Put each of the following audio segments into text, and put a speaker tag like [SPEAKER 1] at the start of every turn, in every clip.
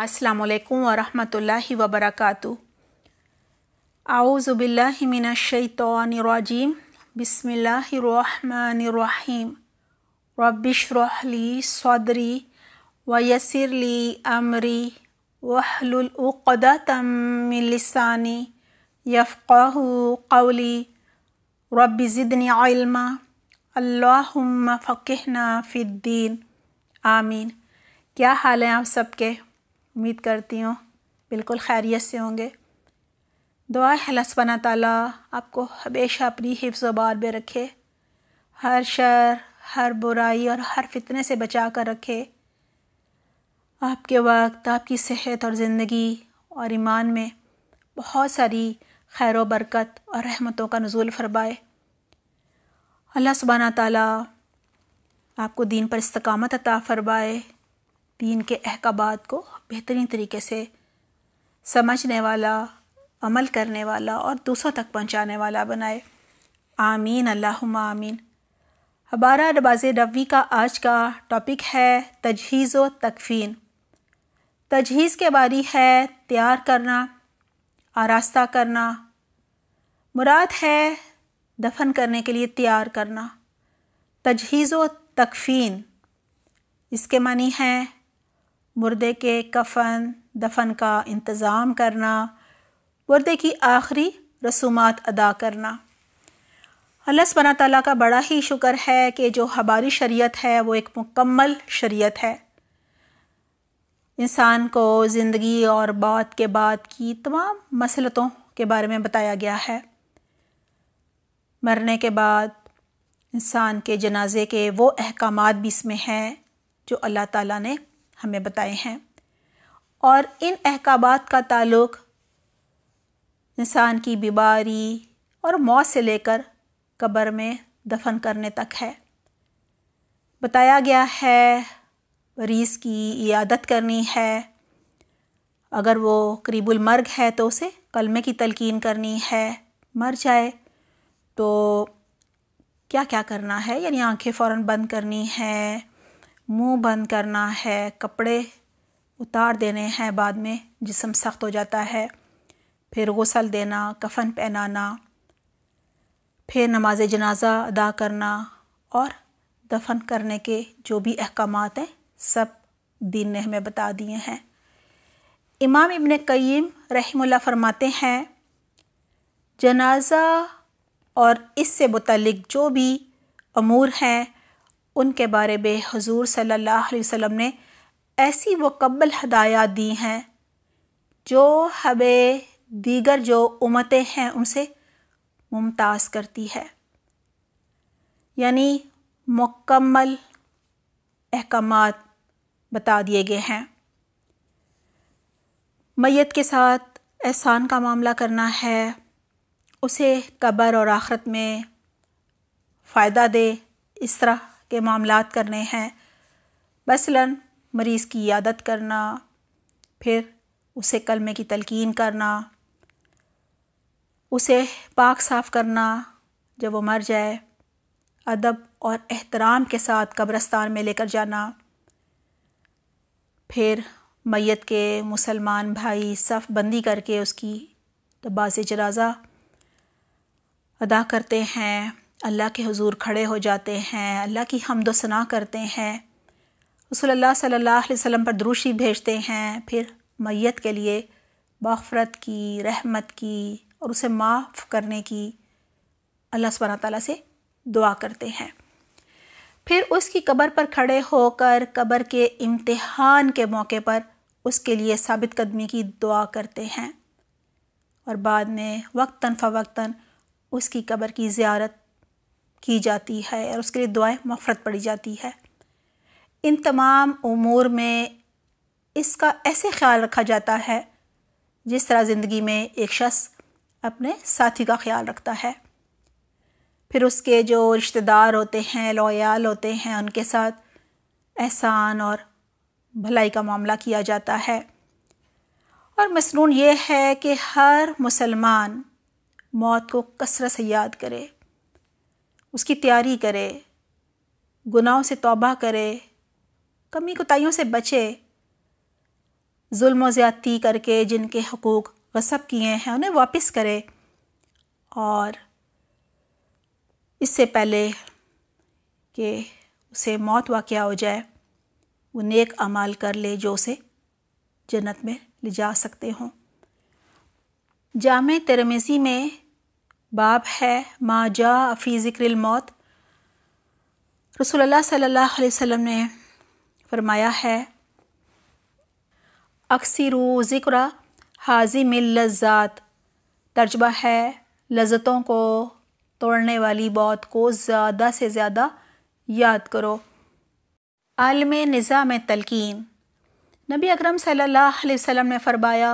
[SPEAKER 1] السلام علیکم ورحمۃ اللہ وبرکاتہ اعوذ باللہ من الشیطان الرجیم بسم اللہ الرحمن الرحیم رب اشرح لی صدری ویسر لی امری واحلل عقدۃ من لسانی يفقه قولي رب زدني علما اللهم فقهنا في الدين آمين کیا حال ہیں آپ سب کے उम्मीद करती हूँ बिल्कुल खैरियत से होंगे दुआ है लसबना ताला आपको हमेशा अपनी हिफ्स बार में रखे हर शर हर बुराई और हर फितने से बचा कर रखे आपके वक्त आपकी सेहत और ज़िंदगी और ईमान में बहुत सारी खैर बरकत और रहमतों का नज़ुल फरमाए अल्लाह सुबहाना ताली आपको दीन पर इस्तकामत अता फरमाए दीन के अहकबात को बेहतरीन तरीके से समझने वाला अमल करने वाला और दूसरों तक पहुंचाने वाला बनाए आमीन अल्लाहुम्मा आमीन हबारा रबाज़ रवी का आज का टॉपिक है तजहीज़ व तकफीन तजहीज़ के बारी है तैयार करना आरास्ता करना मुराद है दफन करने के लिए तैयार करना तजहीज़ व तकफीन इसके मानी हैं मुर्दे के कफन दफन का इंतज़ाम करना मुर्दे की आखिरी रसूमात अदा करना अल्लाह सबाना ताली का बड़ा ही शुक्र है कि जो हमारी शरीयत है वो एक मुकम्मल शरीयत है इंसान को ज़िंदगी और बात के बाद की तमाम मसलतों के बारे में बताया गया है मरने के बाद इंसान के जनाजे के वो अहकाम भी इसमें हैं जो अल्लाह ताला ने हमें बताए हैं और इन अहकाबात का ताल्लुक़ इंसान की बीमारी और मौत से लेकर कब्र में दफन करने तक है बताया गया है मरीज़ की इयादत करनी है अगर वो करीबुल मर्ग है तो उसे कलमे की तलकीन करनी है मर जाए तो क्या क्या करना है यानी आंखें फ़ौरन बंद करनी है मुंह बंद करना है कपड़े उतार देने हैं बाद में जिसम सख्त हो जाता है फिर गसल देना कफन पहनाना फिर नमाज जनाजा अदा करना और दफन करने के जो भी अहकाम हैं सब दीन ने हमें बता दिए हैं इमाम इबन कईम रहमुल्ला फरमाते हैं जनाजा और इससे मुतलिक जो भी अमूर हैं उनके बारे में हजूर सल्ला वसम ने ऐसी वकबल हदायत दी हैं जो हमें दीगर जो उमतें हैं उनसे मुमताज़ करती है यानी मुकम्मल अहकाम बता दिए गए हैं मैत के साथ एहसान का मामला करना है उसे कबर और आखरत में फ़ायदा दे इस तरह के मामला करने हैं मसला मरीज़ की यादत करना फिर उसे कलमे की तलकिन करना उसे पाक साफ़ करना जब वो मर जाए अदब और एहतराम के साथ कब्रस्तान में लेकर जाना फिर मैत के मुसलमान भाई सफ़ बंदी करके उसकी तबाज़ जनाजा अदा करते हैं अल्लाह के हजूर खड़े हो जाते हैं अल्लाह की सना करते हैं रसोल्ला सल्ला वसम पर दुरुशी भेजते हैं फिर मैत के लिए बाफरत की रहमत की और उसे माफ़ करने की अल्लाह सब तला से दुआ करते हैं फिर उसकी कब्र पर खड़े होकर कब्र के इम्तहान के मौके पर उसके लिए साबित कदमी की दुआ करते हैं और बाद में वक्ता फ़वक्ता उसकी कब्र की ज़्यारत की जाती है और उसके लिए दुआएं मफ़रत पड़ी जाती है इन तमाम उमूर में इसका ऐसे ख्याल रखा जाता है जिस तरह ज़िंदगी में एक शख्स अपने साथी का ख्याल रखता है फिर उसके जो रिश्तेदार होते हैं लोयाल होते हैं उनके साथ एहसान और भलाई का मामला किया जाता है और मसनून ये है कि हर मुसलमान मौत को कसरत से याद करे उसकी तैयारी करे गुनाहों से तौबा करे कमी कोताही से बचे जुल्म ज़्यादती करके जिनके हकूक़ गसब किए हैं उन्हें वापस करे और इससे पहले कि उसे मौत वाक़ हो जाए वो नेक अमाल कर ले जो उसे जन्नत में ले जा सकते हों जाम तिरमेज़ी में बाप है माँ जा फ़ी ज़िक्रमौत रसोल्ला सल्ला वसम ने फरमाया है अक्सर ज़िक्र हाजिम लज्जात तर्जबा है लजतों को तोड़ने वाली मौत को ज़्यादा से ज़्यादा याद करो आलम निज़ा तलकिन नबी अकरम सल्ला अलैहि ने फरमाया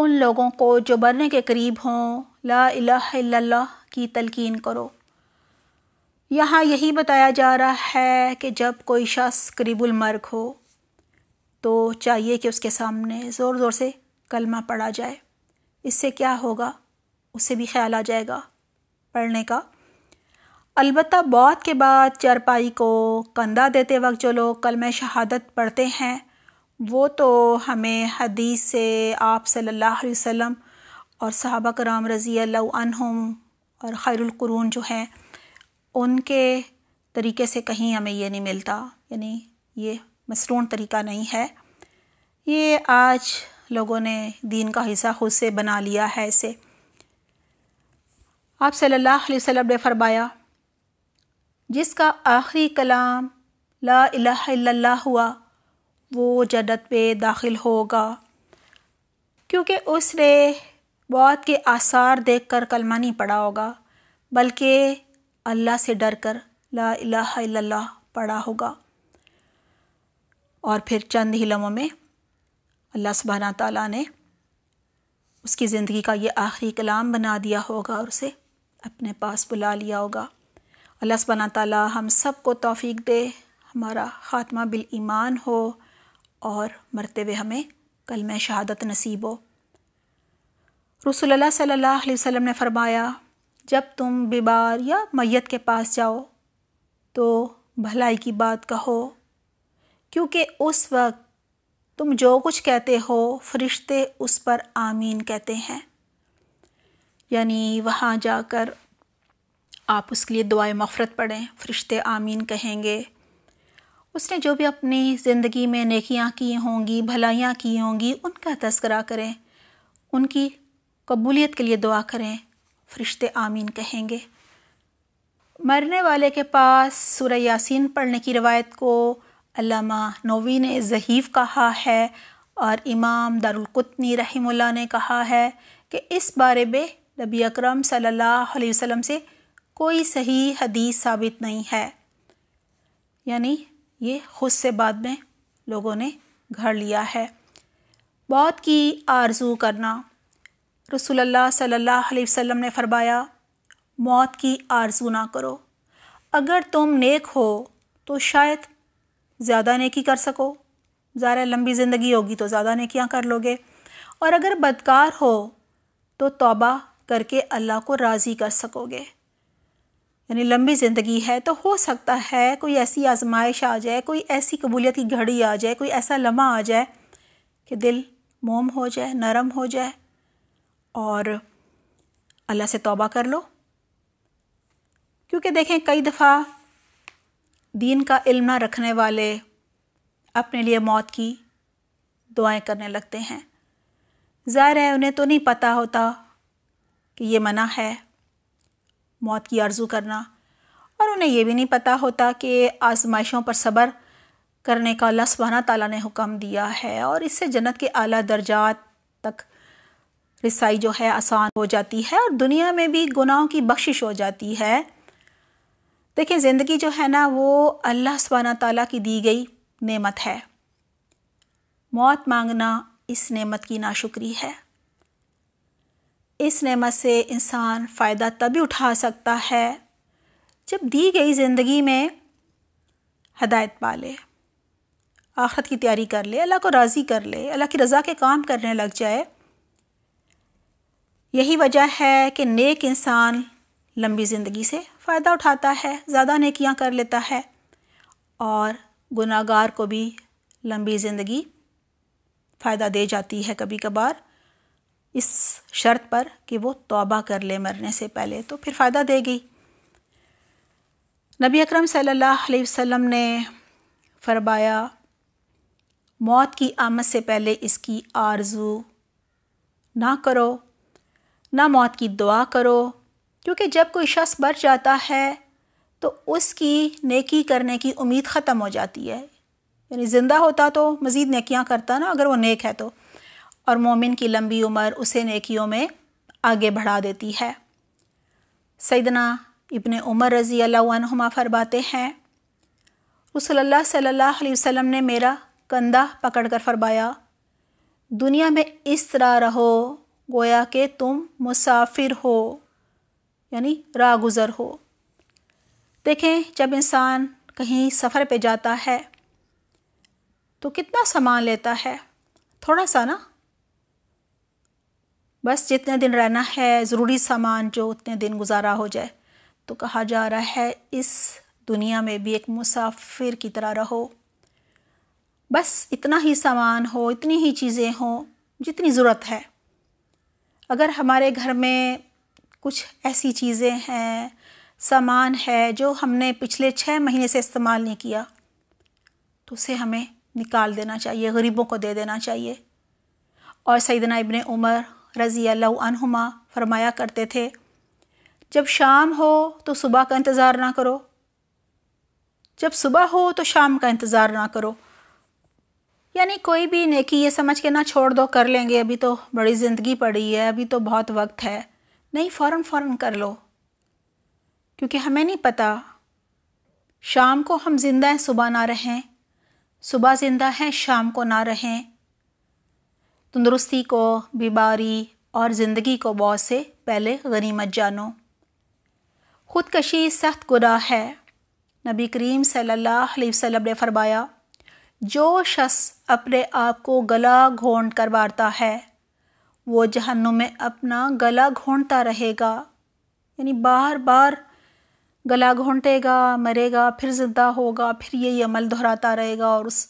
[SPEAKER 1] उन लोगों को जो मरने के करीब हों ला इलाह की तलकिन करो यहाँ यही बताया जा रहा है कि जब कोई शख्स करीबुलमर्ग हो तो चाहिए कि उसके सामने ज़ोर ज़ोर से कलमा पढ़ा जाए इससे क्या होगा उससे भी ख्याल आ जाएगा पढ़ने का अलबत् बौत के बाद चरपाई को कंधा देते वक्त जो लोग कलम शहादत पढ़ते हैं वो तो हमें हदीस से आप सल्लल्लाहु अलैहि वसल्लम और सहाबा कराम रज़ी अल्लाम और खैरकुरून जो हैं उनके तरीके से कहीं हमें ये नहीं मिलता यानी ये मसरून तरीका नहीं है ये आज लोगों ने दीन का हिस्सा खुद से बना लिया है इसे आप सल्लल्लाहु अलैहि वसल्लम ने फरमाया जिसका आखिरी कलाम ला इलाहा इल्लल्लाह हुआ वो जन्नत में दाखिल होगा क्योंकि उसने बहुत के आसार देख कर कलमा नहीं पढ़ा होगा बल्कि अल्लाह से डर कर ला इलाहा पढ़ा होगा और फिर चंद ही लम्हों में अल्लाह सुबहाना ताला ने उसकी ज़िंदगी का ये आखिरी कलाम बना दिया होगा और उसे अपने पास बुला लिया होगा अल्लाह सुबहाना ताला हम सब को तोफ़ी दे हमारा ख़ात्मा बिल ईमान हो और मरते हुए हमें कल में शहादत नसीब हो रसोल्ला सल्ला वसम ने फरमाया जब तुम बीमार या मैत के पास जाओ तो भलाई की बात कहो क्योंकि उस वक्त तुम जो कुछ कहते हो फरिश्ते उस पर आमीन कहते हैं यानी वहाँ जाकर आप उसके लिए दुआ मफ़रत पढ़ें फरिश्ते आमीन कहेंगे उसने जो भी अपनी ज़िंदगी में नेकियाँ की होंगी भलाइयाँ की होंगी उनका तस्करा करें उनकी कबूलियत के लिए दुआ करें फरिश्ते आमीन कहेंगे मरने वाले के पास सूर्य यासीन पढ़ने की रवायत को अल्लामा नोवी ने ज़हीफ़ कहा है और इमाम दारुलकुतनी रहीमुल्ला ने कहा है कि इस बारे में नबी अकरम सल्लल्लाहु अलैहि वसल्लम से कोई सही हदीस साबित नहीं है यानी ये खुद से बाद में लोगों ने घर लिया है मौत की आरजू करना रसूलुल्लाह सल्लल्लाहु अलैहि वसल्लम ने फरमाया मौत की आरजू ना करो अगर तुम नेक हो तो शायद ज़्यादा नेकी कर सको ज़्यादा लंबी ज़िंदगी होगी तो ज़्यादा नेकियाँ कर लोगे और अगर बदकार हो तो तौबा करके अल्लाह को राज़ी कर सकोगे यानी लंबी ज़िंदगी है तो हो सकता है कोई ऐसी आजमाइश आ जाए कोई ऐसी कबूलियत की घड़ी आ जाए कोई ऐसा लम्हा आ जाए कि दिल मोम हो जाए नरम हो जाए और अल्लाह से तौबा कर लो क्योंकि देखें कई दफ़ा दीन का इल्म ना रखने वाले अपने लिए मौत की दुआएं करने लगते हैं ज़ाहिर है उन्हें तो नहीं पता होता कि ये मना है मौत की आरज़ू करना और उन्हें यह भी नहीं पता होता कि आजमाइशों पर सब्र करने का अल्लाह सुबहाना ताली ने हुक्म दिया है और इससे जन्नत के आला दर्जात तक रसाई जो है आसान हो जाती है और दुनिया में भी गुनाहों की बख्शिश हो जाती है देखिए ज़िंदगी जो है ना वो अल्लाह सुबहाना ताली की दी गई नेमत है मौत मांगना इस नेमत की नाशुक्री है इस नेमत से इंसान फ़ायदा तभी उठा सकता है जब दी गई ज़िंदगी में हदायत पा ले आखरत की तैयारी कर ले अल्लाह को राज़ी कर ले अल्लाह की रज़ा के काम करने लग जाए यही वजह है कि नेक इंसान लंबी ज़िंदगी से फ़ायदा उठाता है ज़्यादा नेकियां कर लेता है और गुनागार को भी लंबी ज़िंदगी फ़ायदा दे जाती है कभी कभार इस शर्त पर कि वो तौबा कर ले मरने से पहले तो फिर फ़ायदा देगी नबी अकरम सल्लल्लाहु अलैहि वसल्लम ने फरमाया मौत की आमद से पहले इसकी आरजू ना करो ना मौत की दुआ करो क्योंकि जब कोई शख्स मर जाता है तो उसकी नेकी करने की उम्मीद ख़त्म हो जाती है यानी ज़िंदा होता तो मज़ीद नेकियां करता ना अगर वो नेक है तो और मोमिन की लंबी उम्र उसे नेकियों में आगे बढ़ा देती है सैदना इबन उमर रज़ी अल्लाहुमा फरमाते हैं रसोल्ला सल्ला वसम ने मेरा कंधा पकड़ कर फरमाया दुनिया में इस तरह रहो गोया कि तुम मुसाफिर हो यानी रागुज़र हो देखें जब इंसान कहीं सफ़र पे जाता है तो कितना सामान लेता है थोड़ा सा ना बस जितने दिन रहना है ज़रूरी सामान जो उतने दिन गुजारा हो जाए तो कहा जा रहा है इस दुनिया में भी एक मुसाफिर की तरह रहो बस इतना ही सामान हो इतनी ही चीज़ें हों जितनी ज़रूरत है अगर हमारे घर में कुछ ऐसी चीज़ें हैं सामान है जो हमने पिछले छः महीने से इस्तेमाल नहीं किया तो उसे हमें निकाल देना चाहिए गरीबों को दे देना चाहिए और सईदना इबन उमर रज़ी अल्लाहुमा फरमाया करते थे जब शाम हो तो सुबह का इंतज़ार ना करो जब सुबह हो तो शाम का इंतज़ार ना करो यानी कोई भी नेकी ये समझ के ना छोड़ दो कर लेंगे अभी तो बड़ी ज़िंदगी पड़ी है अभी तो बहुत वक्त है नहीं फ़ौर फ़ौर कर लो क्योंकि हमें नहीं पता शाम को हम ज़िंदा हैं सुबह ना रहें सुबह ज़िंदा हैं शाम को ना रहें तंदुरुस्ती को बीमारी और ज़िंदगी को बहुत से पहले गनीमत जानो ख़ुदकशी सख्त गुना है नबी करीम सल्लल्लाहु अलैहि वसल्लम ने फरमाया जो शख्स अपने आप को गला घोंट कर मारता है वो जहन्नुम में अपना गला घोंटता रहेगा यानी बार बार गला घोंटेगा मरेगा फिर ज़िंदा होगा फिर यही अमल दोहराता रहेगा और उस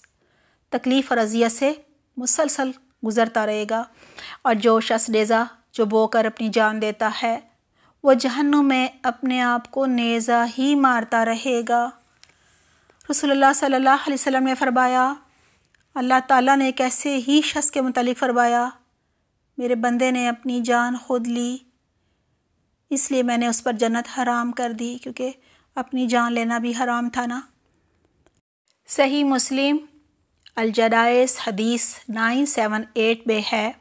[SPEAKER 1] तकलीफ़ और अजियत से मुसलसल गुज़रता रहेगा और जो शस नेज़ा जो बोकर अपनी जान देता है वह जहन्नुम में अपने आप को नेज़ा ही मारता रहेगा रसोल्ला सल्ला वसम ने फरमाया अल्लाह ताला ने कैसे ही शख्स के मतलब फरमाया मेरे बंदे ने अपनी जान खुद ली इसलिए मैंने उस पर जन्नत हराम कर दी क्योंकि अपनी जान लेना भी हराम था ना सही मुस्लिम अलजदाइस हदीस 978 में है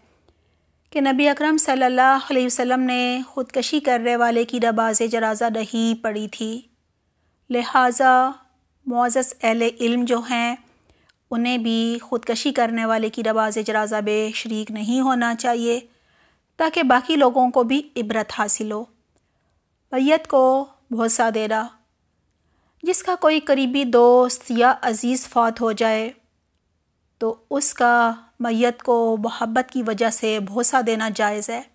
[SPEAKER 1] कि नबी अकरम सल्लल्लाहु अलैहि वसल्लम ने ख़ुदकशी करने वाले की रबाज जराजा नहीं पढ़ी थी लिहाजा मोजस एल इल्म जो हैं उन्हें भी ख़ुदकशी करने वाले की नमाज जराजा बे शरीक नहीं होना चाहिए ताकि बाकी लोगों को भी इबरत हासिल हो मैत को दे देना जिसका कोई करीबी दोस्त या अज़ीज़ फौत हो जाए तो उसका मैत को मोहब्बत की वजह से भोसा देना जायज़ है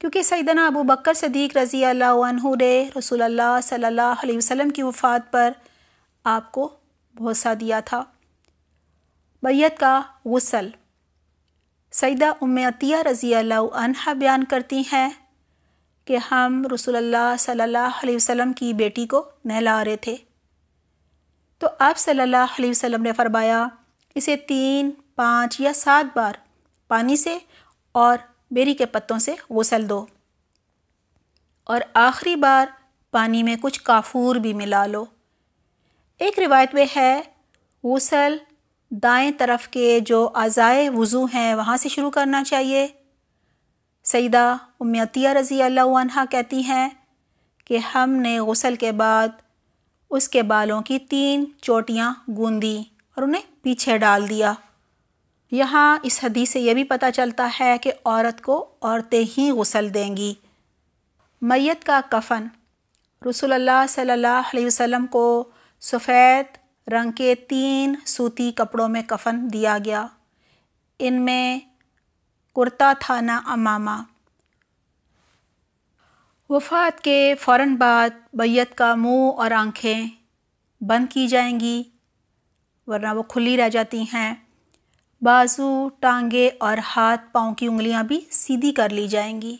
[SPEAKER 1] क्योंकि सैदना अबू बकर सदीक रज़ी अल्लाह ने रसोल्ला सल्ला वसम की वफ़ात पर आपको भोसा दिया था मैत का गसल सैदा उमतिया रज़ी अल्लाह बयान करती हैं कि हम रसूल सल्ला वसम की बेटी को नहला रहे थे तो आप सल्लल्लाहु अलैहि वसल्लम ने फरमाया इसे तीन पाँच या सात बार पानी से और बेरी के पत्तों से गसल दो और आखिरी बार पानी में कुछ काफूर भी मिला लो एक रिवायत में है गसल दाएं तरफ के जो अज़ाए वज़ू हैं वहाँ से शुरू करना चाहिए सईदा उमतिया रज़ी अल्लाह कहती हैं कि हमने गसल के बाद उसके बालों की तीन चोटियाँ गूँदी और उन्हें पीछे डाल दिया यहाँ इस हदीस से यह भी पता चलता है कि औरत को औरतें ही गसल देंगी मैत का कफन रसोल्ला सल्ला वसम को सफ़ेद रंग के तीन सूती कपड़ों में कफन दिया गया इनमें कुर्ता था ना अमामा वफात के फ़ौर बाद बैत का मुंह और आंखें बंद की जाएंगी वरना वो खुली रह जाती हैं बाजू टांगे और हाथ पाँव की उंगलियां भी सीधी कर ली जाएंगी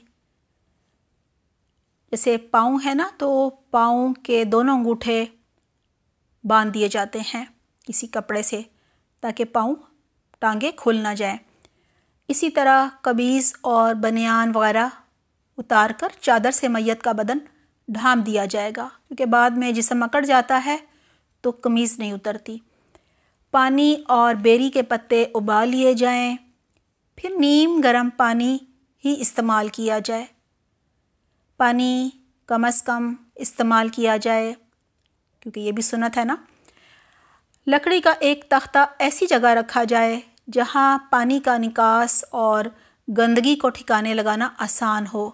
[SPEAKER 1] जैसे पाँव है ना तो पाँव के दोनों अंगूठे बांध दिए जाते हैं किसी कपड़े से ताकि पाँव टांगे खुल ना जाएं इसी तरह कबीज़ और बनियान वगैरह उतार कर चादर से मैत का बदन ढाम दिया जाएगा क्योंकि बाद में जिसम अकड़ जाता है तो कमीज़ नहीं उतरती पानी और बेरी के पत्ते उबाल लिए जाएं, फिर नीम गर्म पानी ही इस्तेमाल किया जाए पानी कम अज़ कम इस्तेमाल किया जाए क्योंकि ये भी सुनत है ना लकड़ी का एक तख्ता ऐसी जगह रखा जाए जहाँ पानी का निकास और गंदगी को ठिकाने लगाना आसान हो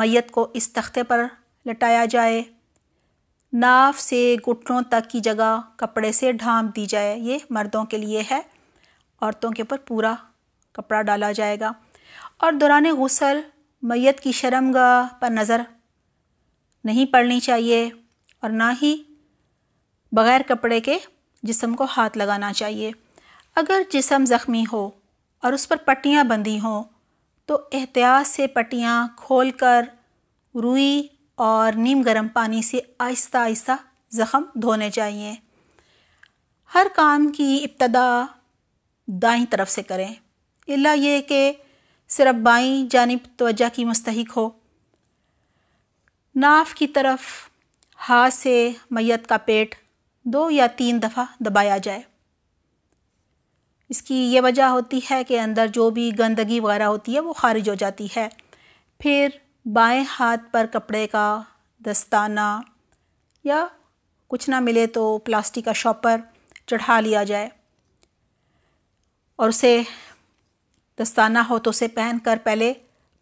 [SPEAKER 1] मैत को इस तख्ते पर लटाया जाए नाफ से घुटनों तक की जगह कपड़े से ढांप दी जाए ये मर्दों के लिए है औरतों के ऊपर पूरा कपड़ा डाला जाएगा और दौरान गसल मैत की शर्मगा पर नज़र नहीं पड़नी चाहिए और ना ही बग़ैर कपड़े के जिसम को हाथ लगाना चाहिए अगर जिसम ज़ख्मी हो और उस पर पट्टियाँ बंधी हों तो एहतियात से पट्टियाँ खोल कर रुई और नीम गर्म पानी से आहिस्ता आहिस्ता ज़ख़म धोने चाहिए हर काम की इब्तदा दाई तरफ से करें इला ये कि सिर्फ बाई जानब तोजा की मस्तक हो नाफ की तरफ हाथ से मैत का पेट दो या तीन दफ़ा दबाया जाए इसकी ये वजह होती है कि अंदर जो भी गंदगी वगैरह होती है वो खारिज हो जाती है फिर बाएं हाथ पर कपड़े का दस्ताना या कुछ ना मिले तो प्लास्टिक का शॉपर चढ़ा लिया जाए और उसे दस्ताना हो तो उसे पहन कर पहले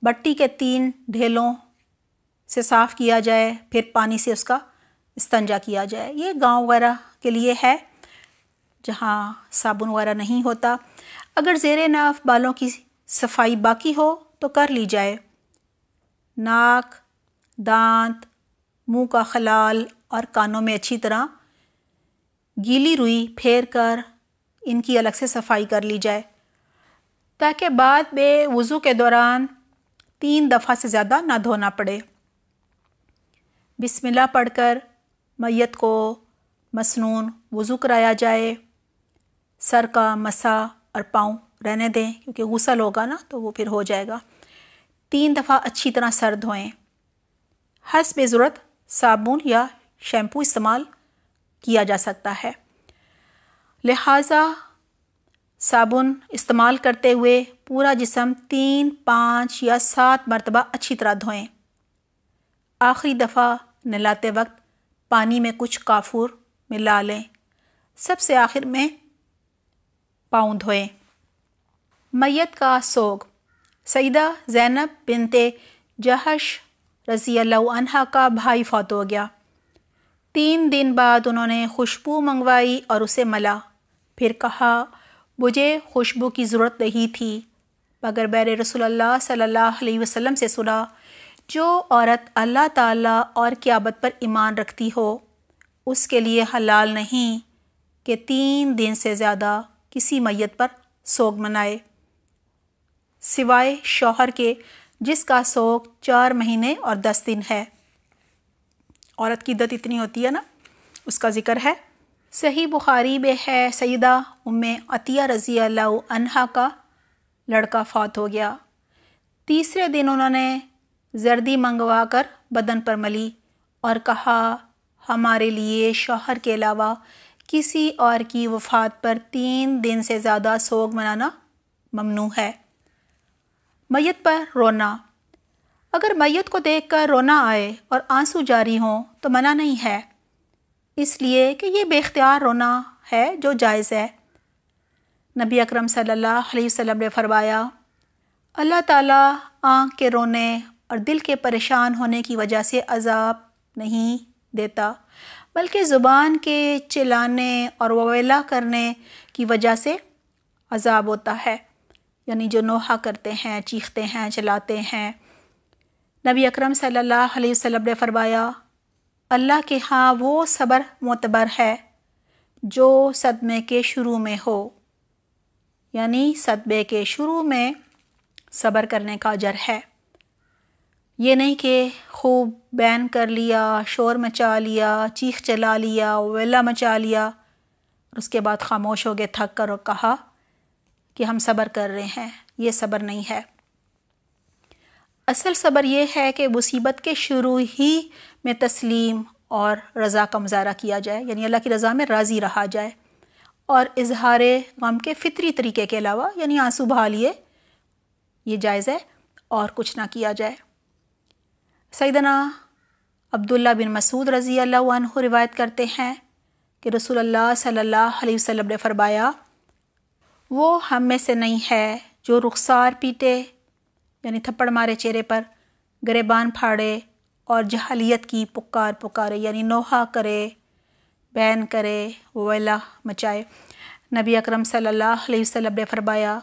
[SPEAKER 1] बट्टी के तीन ढेलों से साफ़ किया जाए फिर पानी से उसका इस्तंजा किया जाए ये गांव वगैरह के लिए है जहाँ साबुन वगैरह नहीं होता अगर जेर नाफ बालों की सफाई बाकी हो तो कर ली जाए नाक दांत मुंह का खलाल और कानों में अच्छी तरह गीली रुई फेर कर इनकी अलग से सफाई कर ली जाए ताकि बाद में वज़ू के दौरान तीन दफ़ा से ज़्यादा ना धोना पड़े बिस्मिल्लाह पढ़कर मैत को मसनून वज़ू कराया जाए सर का मसा और पाँव रहने दें क्योंकि गुसल होगा ना तो वो फिर हो जाएगा तीन दफ़ा अच्छी तरह सर धोएं हसब ज़रूरत साबुन या शैम्पू इस्तेमाल किया जा सकता है लिहाजा साबुन इस्तेमाल करते हुए पूरा जिसम तीन पाँच या सात मरतबा अच्छी तरह धोएं आखिरी दफ़ा नहलाते वक्त पानी में कुछ काफूर मिला लें सबसे आखिर में पाँव धोएं मैत का सोग सईदा जैनब बिनते जहश रज़ी अल्लाह का भाई फौत हो गया तीन दिन बाद उन्होंने खुशबू मंगवाई और उसे मला फिर कहा मुझे खुशबू की ज़रूरत नहीं थी मगर बैर रसोल्ला सल्ला वसम से सुना जो औरत अल्लाह ताला और क्याबत पर ईमान रखती हो उसके लिए हलाल नहीं कि तीन दिन से ज़्यादा किसी मैत पर सोग मनाए सिवाय शौहर के जिसका शोक चार महीने और दस दिन है औरत की दत इतनी होती है ना उसका ज़िक्र है सही बुखारी में है सईदा उम अतिया रज़ी अन्हा का लड़का फौत हो गया तीसरे दिन उन्होंने जर्दी मंगवा कर बदन पर मली और कहा हमारे लिए शौहर के अलावा किसी और की वफात पर तीन दिन से ज़्यादा सोग मनाना ममनू है मैत पर रोना अगर मैत को देखकर रोना आए और आंसू जारी हों तो मना नहीं है इसलिए कि ये बेख्तियार रोना है जो जायज़ है नबी अकरम सल्लल्लाहु अलैहि वसल्लम ने फरमाया अल्लाह ताला आँख के रोने और दिल के परेशान होने की वजह से अजाब नहीं देता बल्कि ज़ुबान के चिल्लाने और वेला करने की वजह से अजाब होता है यानी जो नोहा करते हैं चीखते हैं चलाते हैं नबी अकरम सल्लल्लाहु अलैहि वसल्लम ने फरमाया अल्लाह के हाँ वो सब्र मोतबर है जो सदमे के शुरू में हो यानी सदमे के शुरू में सब्र करने का जर है ये नहीं कि खूब बैन कर लिया शोर मचा लिया चीख चला लिया वेला मचा लिया उसके बाद खामोश हो गए थक कर और कहा कि हम सब्र कर रहे हैं ये सब्र नहीं है असल सब्र ये है कि मुसीबत के शुरू ही में तस्लीम और रज़ा का मुजाहरा किया जाए यानी अल्लाह की रज़ा में राज़ी रहा जाए और इजहार गम के फितरी तरीके के अलावा यानी आंसू बहा लिए ये जायज़ है और कुछ ना किया जाए सैदना अब्दुल्ला बिन मसूद रज़ी अल्लाह रिवायत करते हैं कि रसूल अल्लाह सल्लल्लाहु अलैहि वसल्लम ने फरमाया वो हम में से नहीं है जो रुखसार पीटे यानी थप्पड़ मारे चेहरे पर गरेबान फाड़े और जहालियत की पुकार पुकारे यानी नोहा करे बैन करे वला मचाए नबी अकरम सल्लल्लाहु अलैहि वसल्लम ने फरमाया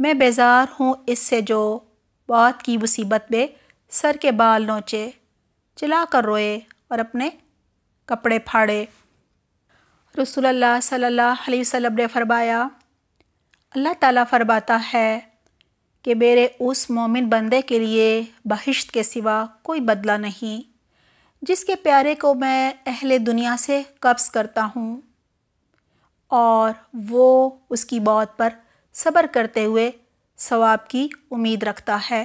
[SPEAKER 1] मैं बेजार हूँ इससे जो बात की मुसीबत में सर के बाल नोचे चिला कर रोए और अपने कपड़े फाड़े रसूलुल्लाह सल्लल्लाहु अलैहि वसल्लम ने फरमाया अल्लाह ताला फरमाता है कि मेरे उस मोमिन बंदे के लिए बहिश्त के सिवा कोई बदला नहीं जिसके प्यारे को मैं अहले दुनिया से कब्ज़ करता हूँ और वो उसकी मौत पर सब्र करते हुए सवाब की उम्मीद रखता है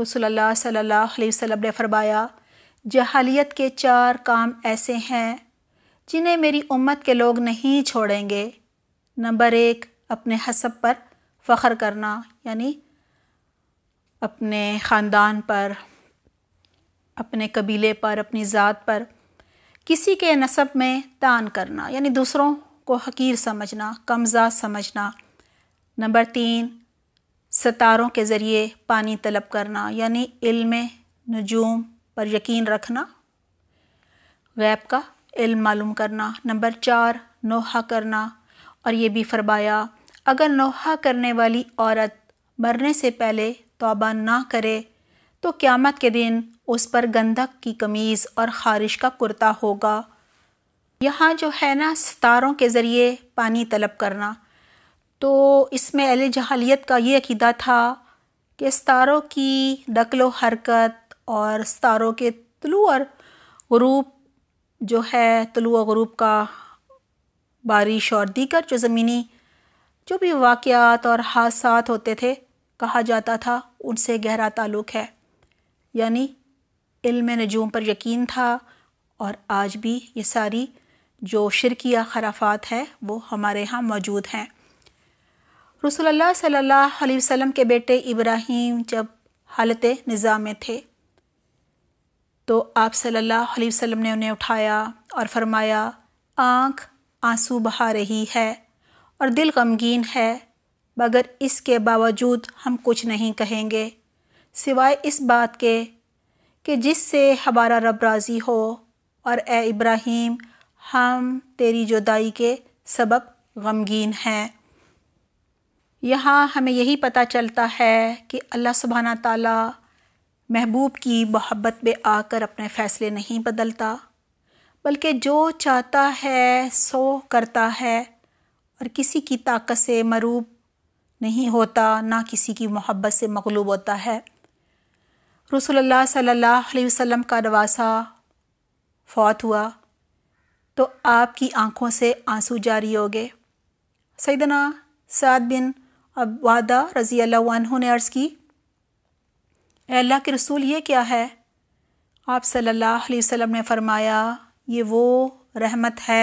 [SPEAKER 1] रसोल्ला सल्ला वसम ने फरमाया जहालियत के चार काम ऐसे हैं जिन्हें मेरी उम्मत के लोग नहीं छोड़ेंगे नंबर एक अपने हसब पर फ़ख्र करना यानी अपने ख़ानदान पर अपने कबीले पर अपनी ज़ात पर किसी के नसब में तान करना यानी दूसरों को हकीर समझना कमज़ा समझना नंबर तीन सितारों के ज़रिए पानी तलब करना यानी इल्म नजूम पर यकीन रखना गैब का इल्म मालूम करना नंबर चार नोहा करना और ये भी फरमाया अगर नोहा करने वाली औरत मरने से पहले तौबा ना करे तो क़्यामत के दिन उस पर गंधक की कमीज़ और ख़ारिश का कुर्ता होगा यहाँ जो है ना सितारों के ज़रिए पानी तलब करना तो इसमें अल जहालियत का ये अकीदा था कि सितारों की दखलो हरकत और सितारों के तलु और गरूब जो है तलु और गरूब का बारिश और दीगर जो ज़मीनी जो भी वाक़ात और हादसा होते थे कहा जाता था उनसे गहरा ताल्लुक़ है यानी इल्म नजूम पर यकीन था और आज भी ये सारी जो शिरकिया खराफात है वो हमारे यहाँ मौजूद हैं रसोल्ला सल्ला वसम के बेटे इब्राहिम जब हालत निज़ाम में थे तो आप सल्ला वसम ने उन्हें उठाया और फरमाया आँख आंसू बहा रही है और दिल गमगीन है मगर इसके बावजूद हम कुछ नहीं कहेंगे सिवाय इस बात के कि जिससे हमारा रब राज़ी हो और ए इब्राहिम हम तेरी जुदाई के सबब गमगीन हैं यहाँ हमें यही पता चलता है कि अल्लाह सुबहाना ताला महबूब की मोहब्बत में आकर अपने फ़ैसले नहीं बदलता बल्कि जो चाहता है सो करता है और किसी की ताकत से मरूब नहीं होता ना किसी की मोहब्बत से मकलूब होता है रसोल्ला सल्ला वसम का रवासा फौत हुआ तो आपकी आँखों से आंसू जारी हो गए सैदना साद बिन अब वादा रज़ी अल्लाह ने अर्ज़ की अल्लाह के रसूल ये क्या है आप सल्लल्लाहु अलैहि वसल्लम ने फ़रमाया ये वो रहमत है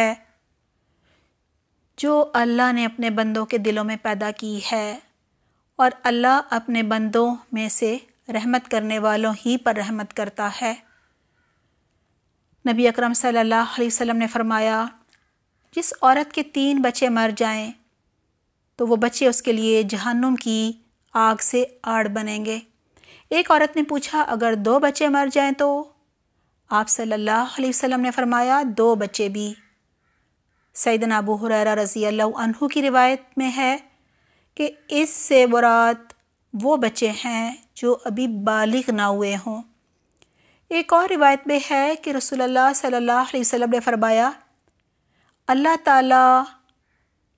[SPEAKER 1] जो अल्लाह ने अपने बंदों के दिलों में पैदा की है और अल्लाह अपने बंदों में से रहमत करने वालों ही पर रहमत करता है नबी अकरम सल्लल्लाहु अलैहि वसल्लम ने फरमाया जिस औरत के तीन बच्चे मर जाएं तो वो बच्चे उसके लिए जहन्नुम की आग से आड़ बनेंगे एक औरत ने पूछा अगर दो बच्चे मर जाएं तो आप सल्लल्लाहु अलैहि वसल्लम ने फरमाया दो बच्चे भी सैदन अबू हुररा रज़ी अल्लाह की रिवायत में है कि इससे बरात वो बच्चे हैं जो अभी बालिग ना हुए हों एक और रिवायत में है कि रसोल्ला सल्ह अलैहि ने फरमाया अल्लाह ताला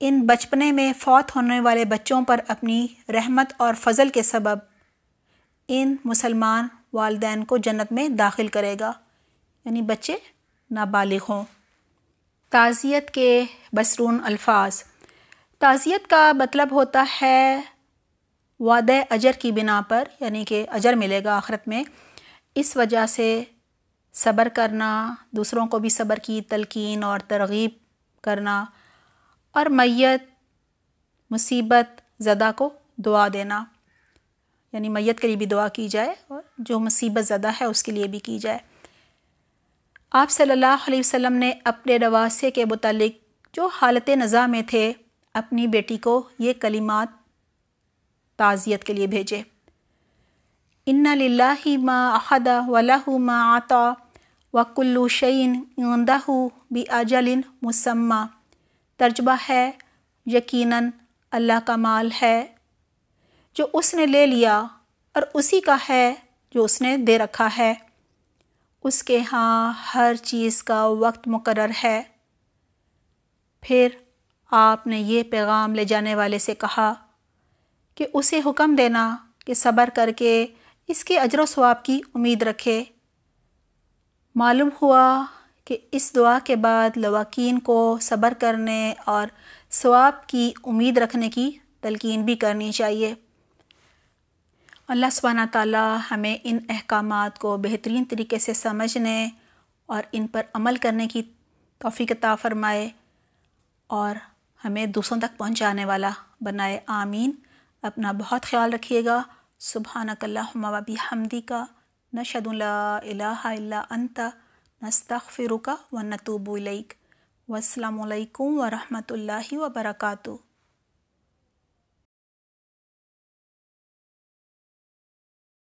[SPEAKER 1] इन बचपने में फौत होने वाले बच्चों पर अपनी रहमत और फजल के सबब इन मुसलमान वालदेन को जन्नत में दाखिल करेगा यानी बच्चे नाबालिग हों ताज़ियत के बसरून अल्फाज ताज़ियत का मतलब होता है वाद अजर की बिना पर यानी कि अजर मिलेगा आखरत में इस वजह से सब्र करना दूसरों को भी सब्र की तलकिन और तरगीब करना और मैत मुसीबत ज़दा को दुआ देना यानी मैत के लिए भी दुआ की जाए और जो मुसीबत ज़दा है उसके लिए भी की जाए आप सल्लल्लाहु अलैहि वसल्लम ने अपने रवासे के मुतालिक जो हालत नज़ा में थे अपनी बेटी को ये कलिमात ताज़ियत के लिए भेजे इन्ना लिल्ला मा अहदा वलहु मा आता वकुल्लु शैन बी अजलिन मुसम्मा तर्जबा है यकीनन अल्लाह का माल है जो उसने ले लिया और उसी का है जो उसने दे रखा है उसके यहाँ हर चीज़ का वक्त मुकर है फिर आपने ये पैगाम ले जाने वाले से कहा कि उसे हुक्म देना कि सब्र करके इसके अजर स्वाब की उम्मीद रखे मालूम हुआ कि इस दुआ के बाद लवाकिन को सब्र करने और स्वाब की उम्मीद रखने की तलकिन भी करनी चाहिए अल्लाह सुबहाना ताली हमें इन अहकाम को बेहतरीन तरीके से समझने और इन पर अमल करने की तोफ़ी अता फ़रमाए और हमें दूसरों तक पहुँचाने वाला बनाए आमीन अपना बहुत ख्याल रखिएगा सुबह बी हमदी का नशदुल्ला अंता नस्तफ़िरुका व नतूबुलैक वालकम वरहमल वर्का